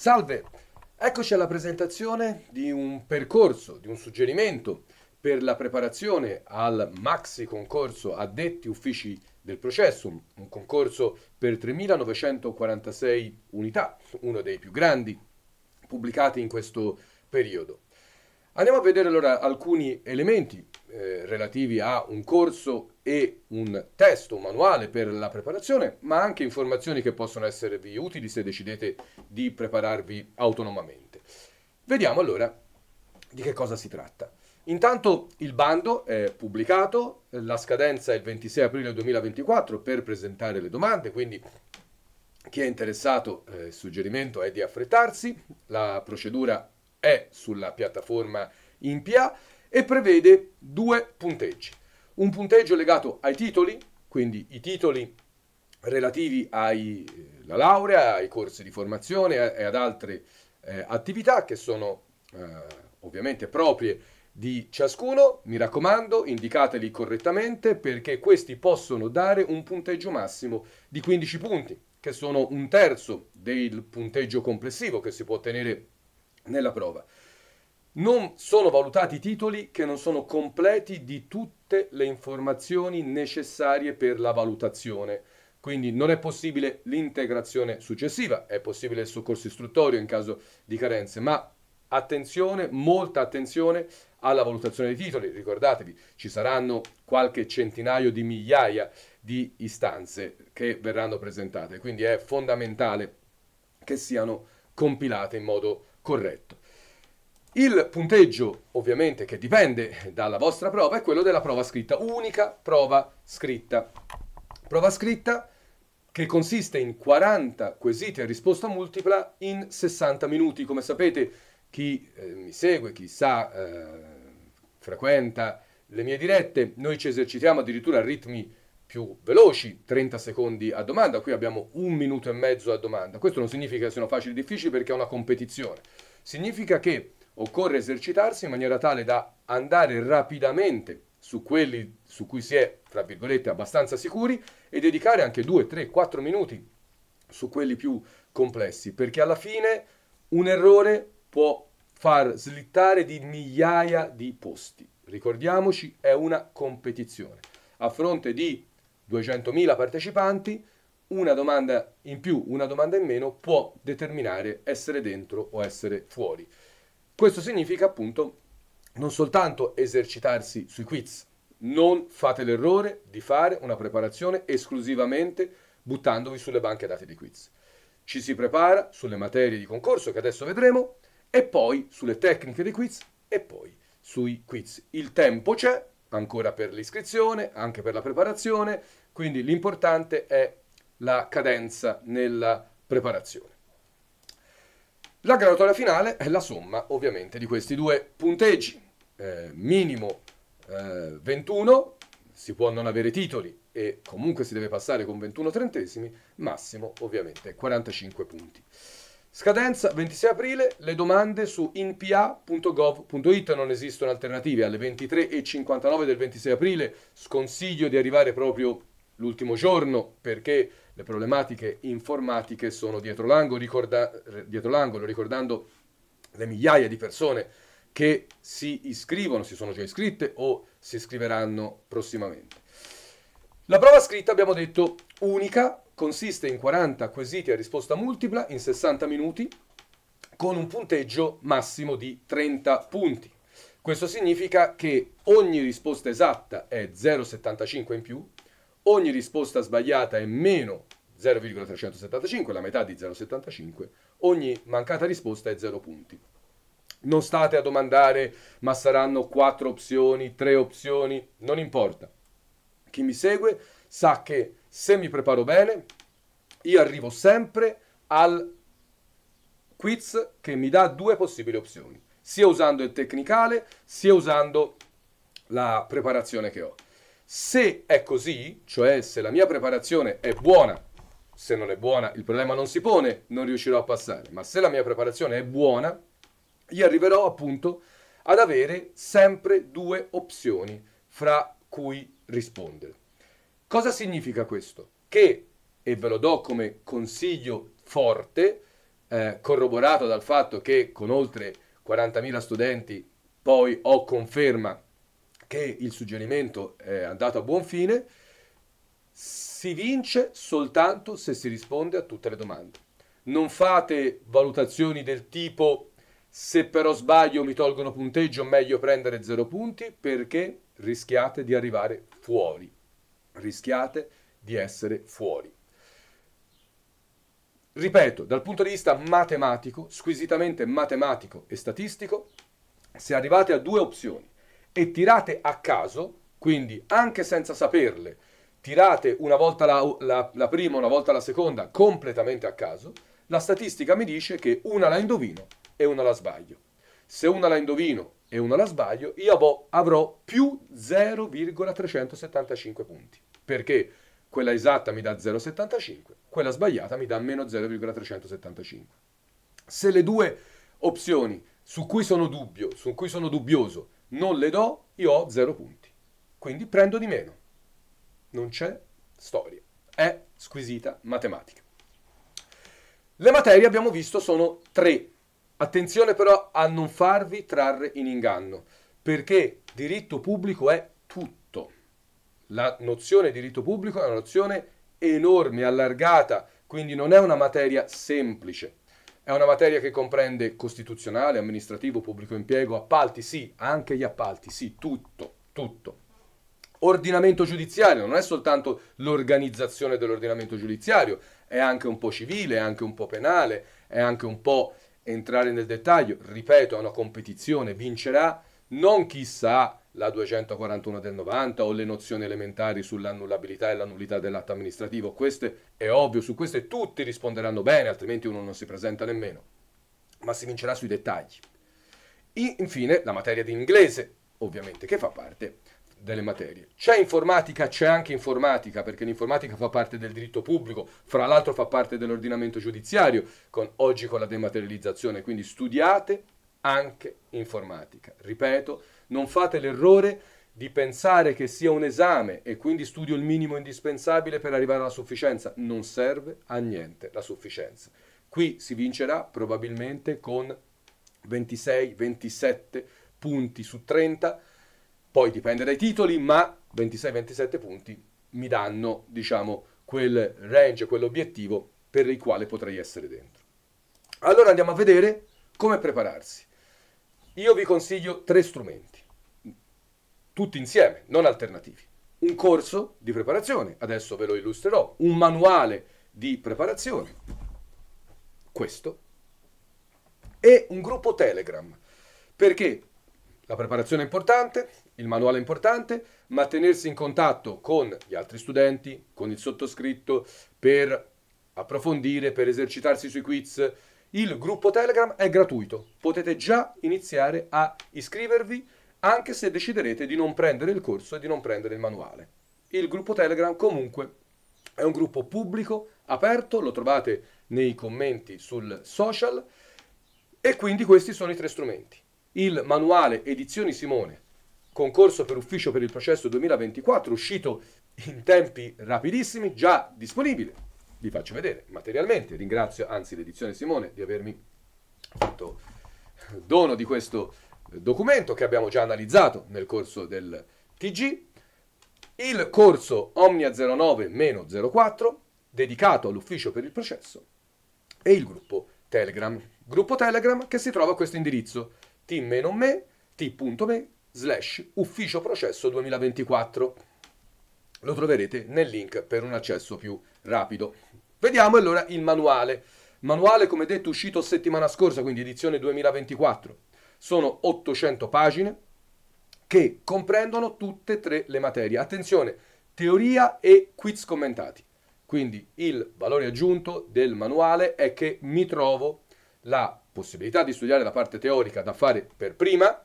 Salve, eccoci alla presentazione di un percorso, di un suggerimento per la preparazione al maxi concorso addetti uffici del processo, un concorso per 3.946 unità, uno dei più grandi pubblicati in questo periodo. Andiamo a vedere allora alcuni elementi eh, relativi a un corso e un testo, un manuale per la preparazione, ma anche informazioni che possono esservi utili se decidete di prepararvi autonomamente. Vediamo allora di che cosa si tratta. Intanto il bando è pubblicato, la scadenza è il 26 aprile 2024 per presentare le domande, quindi chi è interessato, eh, il suggerimento è di affrettarsi, la procedura è sulla piattaforma INPIA e prevede due punteggi. Un punteggio legato ai titoli, quindi i titoli relativi alla eh, laurea, ai corsi di formazione e ad altre eh, attività che sono eh, ovviamente proprie di ciascuno, mi raccomando, indicateli correttamente perché questi possono dare un punteggio massimo di 15 punti, che sono un terzo del punteggio complessivo che si può ottenere nella prova. Non sono valutati i titoli che non sono completi di tutte le informazioni necessarie per la valutazione. Quindi non è possibile l'integrazione successiva, è possibile il soccorso istruttorio in caso di carenze, ma attenzione, molta attenzione alla valutazione dei titoli. Ricordatevi, ci saranno qualche centinaio di migliaia di istanze che verranno presentate, quindi è fondamentale che siano compilate in modo corretto. Il punteggio, ovviamente, che dipende dalla vostra prova, è quello della prova scritta, unica prova scritta. Prova scritta che consiste in 40 quesiti a risposta multipla in 60 minuti. Come sapete, chi eh, mi segue, chi sa, eh, frequenta le mie dirette, noi ci esercitiamo addirittura a ritmi più veloci, 30 secondi a domanda, qui abbiamo un minuto e mezzo a domanda. Questo non significa che siano facili o difficili perché è una competizione. Significa che Occorre esercitarsi in maniera tale da andare rapidamente su quelli su cui si è, tra virgolette, abbastanza sicuri e dedicare anche 2, 3, 4 minuti su quelli più complessi, perché alla fine un errore può far slittare di migliaia di posti. Ricordiamoci, è una competizione. A fronte di 200.000 partecipanti, una domanda in più, una domanda in meno può determinare essere dentro o essere fuori. Questo significa appunto non soltanto esercitarsi sui quiz, non fate l'errore di fare una preparazione esclusivamente buttandovi sulle banche dati di quiz. Ci si prepara sulle materie di concorso che adesso vedremo e poi sulle tecniche di quiz e poi sui quiz. Il tempo c'è ancora per l'iscrizione, anche per la preparazione, quindi l'importante è la cadenza nella preparazione. La graduatoria finale è la somma ovviamente di questi due punteggi, eh, minimo eh, 21, si può non avere titoli e comunque si deve passare con 21 trentesimi, massimo ovviamente 45 punti. Scadenza 26 aprile, le domande su inpa.gov.it non esistono alternative, alle 23.59 del 26 aprile sconsiglio di arrivare proprio l'ultimo giorno perché le problematiche informatiche sono dietro l'angolo, ricorda- dietro l'angolo ricordando le migliaia di persone che si iscrivono, si sono già iscritte o si iscriveranno prossimamente. La prova scritta, abbiamo detto, unica, consiste in 40 quesiti a risposta multipla in 60 minuti con un punteggio massimo di 30 punti. Questo significa che ogni risposta esatta è 0,75 in più, ogni risposta sbagliata è meno 0,375, la metà di 0,75, ogni mancata risposta è 0 punti. Non state a domandare ma saranno 4 opzioni, 3 opzioni, non importa. Chi mi segue sa che se mi preparo bene, io arrivo sempre al quiz che mi dà due possibili opzioni, sia usando il tecnicale, sia usando la preparazione che ho. Se è così, cioè se la mia preparazione è buona se non è buona il problema non si pone, non riuscirò a passare, ma se la mia preparazione è buona, io arriverò appunto ad avere sempre due opzioni fra cui rispondere. Cosa significa questo? Che, e ve lo do come consiglio forte, eh, corroborato dal fatto che con oltre 40.000 studenti poi ho conferma che il suggerimento è andato a buon fine, si vince soltanto se si risponde a tutte le domande. Non fate valutazioni del tipo se però sbaglio mi tolgono punteggio, meglio prendere zero punti perché rischiate di arrivare fuori. Rischiate di essere fuori. Ripeto, dal punto di vista matematico, squisitamente matematico e statistico, se arrivate a due opzioni e tirate a caso, quindi anche senza saperle, tirate una volta la, la, la prima, una volta la seconda, completamente a caso, la statistica mi dice che una la indovino e una la sbaglio. Se una la indovino e una la sbaglio, io avrò più 0,375 punti. Perché quella esatta mi dà 0,75, quella sbagliata mi dà meno 0,375. Se le due opzioni su cui sono dubbio, su cui sono dubbioso, non le do, io ho 0 punti. Quindi prendo di meno non c'è storia, è squisita matematica. Le materie, abbiamo visto, sono tre. Attenzione però a non farvi trarre in inganno, perché diritto pubblico è tutto. La nozione di diritto pubblico è una nozione enorme, allargata, quindi non è una materia semplice. È una materia che comprende costituzionale, amministrativo, pubblico impiego, appalti, sì, anche gli appalti, sì, tutto, tutto ordinamento giudiziario, non è soltanto l'organizzazione dell'ordinamento giudiziario, è anche un po' civile, è anche un po' penale, è anche un po' entrare nel dettaglio, ripeto, è una competizione, vincerà non chissà la 241 del 90 o le nozioni elementari sull'annullabilità e la nullità dell'atto amministrativo, queste è ovvio, su queste tutti risponderanno bene, altrimenti uno non si presenta nemmeno, ma si vincerà sui dettagli. infine la materia di inglese, ovviamente, che fa parte delle materie. C'è informatica, c'è anche informatica, perché l'informatica fa parte del diritto pubblico, fra l'altro fa parte dell'ordinamento giudiziario, con, oggi con la dematerializzazione, quindi studiate anche informatica. Ripeto, non fate l'errore di pensare che sia un esame e quindi studio il minimo indispensabile per arrivare alla sufficienza. Non serve a niente la sufficienza. Qui si vincerà probabilmente con 26-27 punti su 30 poi dipende dai titoli, ma 26-27 punti mi danno, diciamo, quel range, quell'obiettivo per il quale potrei essere dentro. Allora andiamo a vedere come prepararsi. Io vi consiglio tre strumenti, tutti insieme, non alternativi. Un corso di preparazione, adesso ve lo illustrerò, un manuale di preparazione, questo, e un gruppo Telegram, perché la preparazione è importante, il manuale è importante, ma tenersi in contatto con gli altri studenti, con il sottoscritto, per approfondire, per esercitarsi sui quiz. Il gruppo Telegram è gratuito, potete già iniziare a iscrivervi anche se deciderete di non prendere il corso e di non prendere il manuale. Il gruppo Telegram comunque è un gruppo pubblico, aperto, lo trovate nei commenti sul social e quindi questi sono i tre strumenti il manuale Edizioni Simone, concorso per ufficio per il processo 2024, uscito in tempi rapidissimi, già disponibile. Vi faccio vedere materialmente. Ringrazio anzi l'edizione Simone di avermi fatto dono di questo eh, documento che abbiamo già analizzato nel corso del TG. Il corso Omnia 09-04 dedicato all'ufficio per il processo e il gruppo Telegram. Gruppo Telegram che si trova a questo indirizzo t-me t.me slash ufficio processo 2024. Lo troverete nel link per un accesso più rapido. Vediamo allora il manuale. Manuale, come detto, uscito settimana scorsa, quindi edizione 2024. Sono 800 pagine che comprendono tutte e tre le materie. Attenzione, teoria e quiz commentati. Quindi il valore aggiunto del manuale è che mi trovo la possibilità di studiare la parte teorica da fare per prima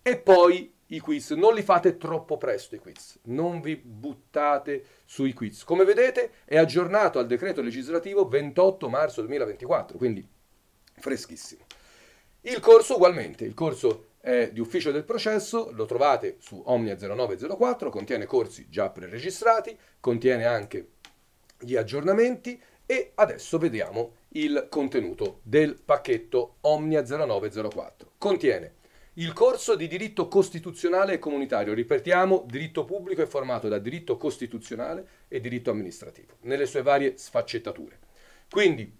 e poi i quiz. Non li fate troppo presto i quiz, non vi buttate sui quiz. Come vedete è aggiornato al decreto legislativo 28 marzo 2024, quindi freschissimo. Il corso ugualmente, il corso è di ufficio del processo, lo trovate su Omnia 0904, contiene corsi già preregistrati, contiene anche gli aggiornamenti e adesso vediamo il contenuto del pacchetto Omnia 0904. Contiene il corso di diritto costituzionale e comunitario, ripetiamo, diritto pubblico è formato da diritto costituzionale e diritto amministrativo, nelle sue varie sfaccettature. Quindi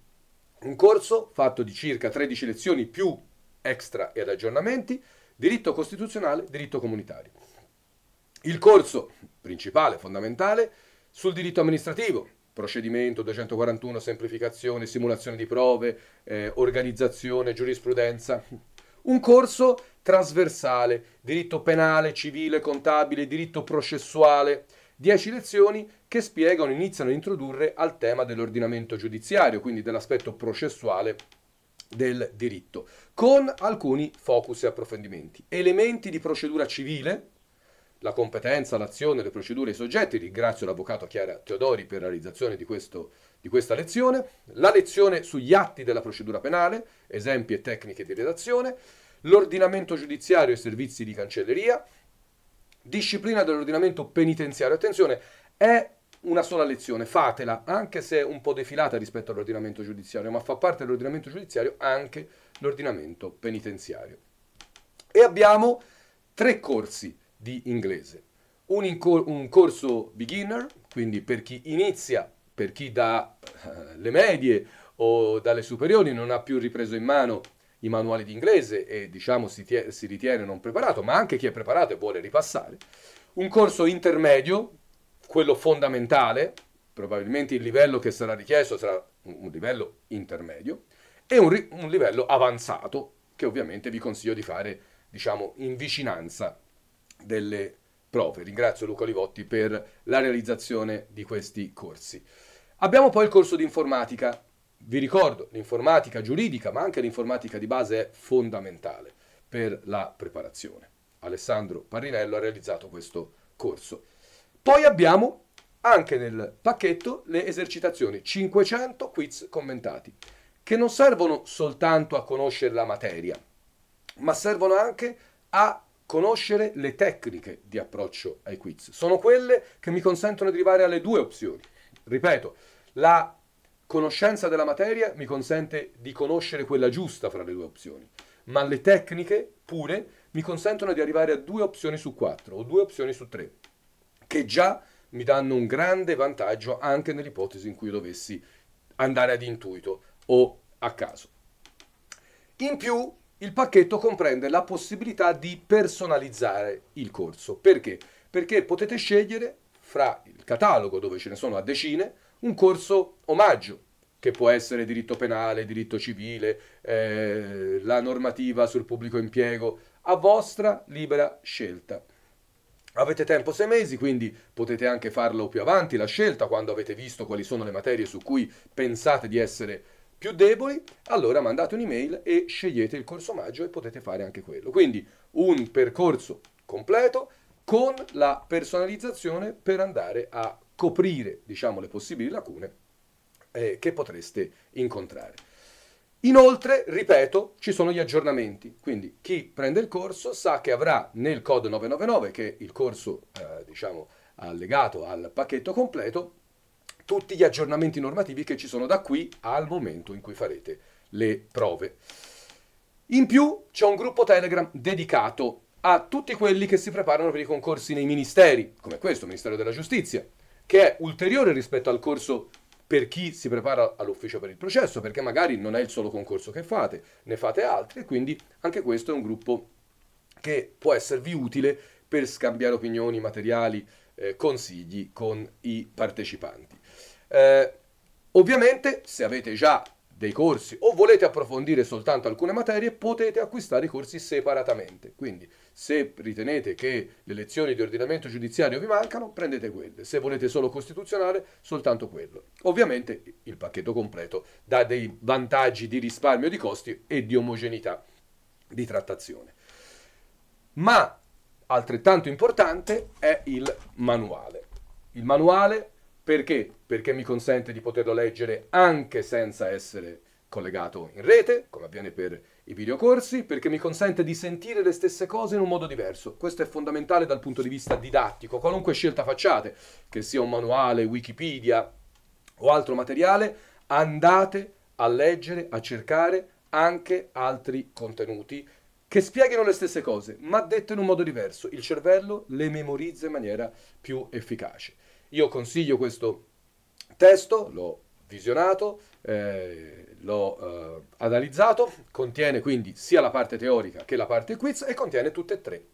un corso fatto di circa 13 lezioni più extra e ad aggiornamenti, diritto costituzionale, diritto comunitario. Il corso principale, fondamentale, sul diritto amministrativo, procedimento 241, semplificazione, simulazione di prove, eh, organizzazione, giurisprudenza. Un corso trasversale, diritto penale, civile, contabile, diritto processuale. Dieci lezioni che spiegano, iniziano a introdurre al tema dell'ordinamento giudiziario, quindi dell'aspetto processuale del diritto, con alcuni focus e approfondimenti. Elementi di procedura civile, la competenza, l'azione, le procedure, i soggetti. Ringrazio l'avvocato Chiara Teodori per la realizzazione di, questo, di questa lezione. La lezione sugli atti della procedura penale, esempi e tecniche di redazione, l'ordinamento giudiziario e servizi di cancelleria, disciplina dell'ordinamento penitenziario. Attenzione, è una sola lezione, fatela, anche se un po' defilata rispetto all'ordinamento giudiziario, ma fa parte dell'ordinamento giudiziario anche l'ordinamento penitenziario. E abbiamo tre corsi di inglese. Un, inco- un corso beginner, quindi per chi inizia, per chi dalle eh, medie o dalle superiori non ha più ripreso in mano i manuali di inglese e diciamo si, tie- si ritiene non preparato, ma anche chi è preparato e vuole ripassare. Un corso intermedio, quello fondamentale, probabilmente il livello che sarà richiesto sarà un livello intermedio e un, ri- un, livello avanzato che ovviamente vi consiglio di fare diciamo in vicinanza delle prove. Ringrazio Luca Livotti per la realizzazione di questi corsi. Abbiamo poi il corso di informatica. Vi ricordo, l'informatica giuridica, ma anche l'informatica di base è fondamentale per la preparazione. Alessandro Parrinello ha realizzato questo corso. Poi abbiamo anche nel pacchetto le esercitazioni 500 quiz commentati, che non servono soltanto a conoscere la materia, ma servono anche a conoscere le tecniche di approccio ai quiz. Sono quelle che mi consentono di arrivare alle due opzioni. Ripeto, la conoscenza della materia mi consente di conoscere quella giusta fra le due opzioni, ma le tecniche pure mi consentono di arrivare a due opzioni su quattro o due opzioni su tre, che già mi danno un grande vantaggio anche nell'ipotesi in cui dovessi andare ad intuito o a caso. In più, il pacchetto comprende la possibilità di personalizzare il corso. Perché? Perché potete scegliere fra il catalogo, dove ce ne sono a decine, un corso omaggio, che può essere diritto penale, diritto civile, eh, la normativa sul pubblico impiego, a vostra libera scelta. Avete tempo sei mesi, quindi potete anche farlo più avanti la scelta quando avete visto quali sono le materie su cui pensate di essere più deboli, allora mandate un'email e scegliete il corso omaggio e potete fare anche quello. Quindi un percorso completo con la personalizzazione per andare a coprire diciamo, le possibili lacune eh, che potreste incontrare. Inoltre, ripeto, ci sono gli aggiornamenti, quindi chi prende il corso sa che avrà nel code 999, che è il corso eh, diciamo, allegato al pacchetto completo, tutti gli aggiornamenti normativi che ci sono da qui al momento in cui farete le prove. In più c'è un gruppo Telegram dedicato a tutti quelli che si preparano per i concorsi nei ministeri, come questo, Ministero della Giustizia, che è ulteriore rispetto al corso per chi si prepara all'ufficio per il processo, perché magari non è il solo concorso che fate, ne fate altri, e quindi anche questo è un gruppo che può esservi utile per scambiare opinioni, materiali, eh, consigli con i partecipanti. Eh, ovviamente se avete già dei corsi o volete approfondire soltanto alcune materie potete acquistare i corsi separatamente. Quindi se ritenete che le lezioni di ordinamento giudiziario vi mancano prendete quelle, se volete solo costituzionale soltanto quello. Ovviamente il pacchetto completo dà dei vantaggi di risparmio di costi e di omogeneità di trattazione. Ma altrettanto importante è il manuale. Il manuale perché? Perché mi consente di poterlo leggere anche senza essere collegato in rete, come avviene per i videocorsi, perché mi consente di sentire le stesse cose in un modo diverso. Questo è fondamentale dal punto di vista didattico. Qualunque scelta facciate, che sia un manuale, Wikipedia o altro materiale, andate a leggere, a cercare anche altri contenuti che spieghino le stesse cose, ma dette in un modo diverso. Il cervello le memorizza in maniera più efficace. Io consiglio questo testo, l'ho visionato, eh, l'ho eh, analizzato, contiene quindi sia la parte teorica che la parte quiz e contiene tutte e tre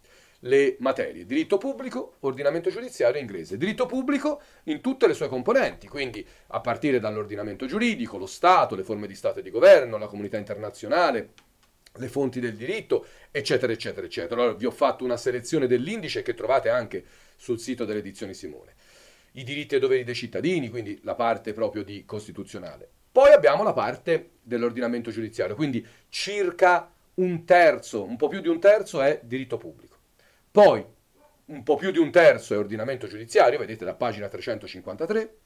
le materie, diritto pubblico, ordinamento giudiziario inglese, diritto pubblico in tutte le sue componenti, quindi a partire dall'ordinamento giuridico, lo Stato, le forme di Stato e di governo, la comunità internazionale, le fonti del diritto, eccetera, eccetera, eccetera. Allora vi ho fatto una selezione dell'indice che trovate anche sul sito dell'edizione edizioni Simone i diritti e i doveri dei cittadini, quindi la parte proprio di costituzionale. Poi abbiamo la parte dell'ordinamento giudiziario, quindi circa un terzo, un po' più di un terzo è diritto pubblico. Poi un po' più di un terzo è ordinamento giudiziario, vedete la pagina 353,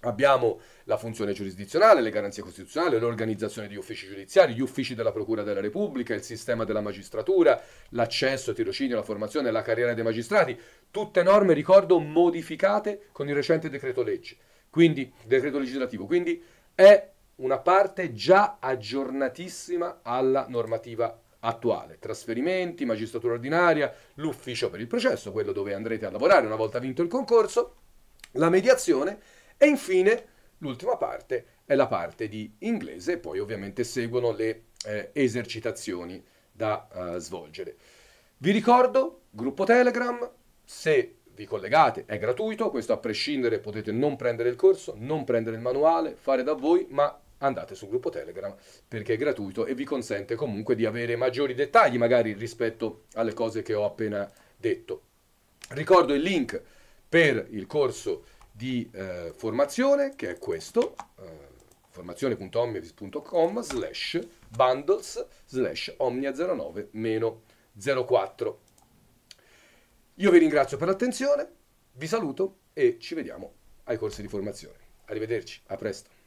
Abbiamo la funzione giurisdizionale, le garanzie costituzionali, l'organizzazione di uffici giudiziari, gli uffici della Procura della Repubblica, il sistema della magistratura, l'accesso ai tirocini, la formazione, e la carriera dei magistrati, tutte norme, ricordo, modificate con il recente decreto legge, quindi decreto legislativo, quindi è una parte già aggiornatissima alla normativa attuale, trasferimenti, magistratura ordinaria, l'ufficio per il processo, quello dove andrete a lavorare una volta vinto il concorso, la mediazione e infine l'ultima parte è la parte di inglese poi ovviamente seguono le eh, esercitazioni da eh, svolgere. Vi ricordo, gruppo Telegram, se vi collegate è gratuito, questo a prescindere potete non prendere il corso, non prendere il manuale, fare da voi, ma andate sul gruppo Telegram perché è gratuito e vi consente comunque di avere maggiori dettagli magari rispetto alle cose che ho appena detto. Ricordo il link per il corso di eh, formazione, che è questo, eh, formazione.omniavis.com slash bundles slash omnia09-04. Io vi ringrazio per l'attenzione, vi saluto e ci vediamo ai corsi di formazione. Arrivederci, a presto.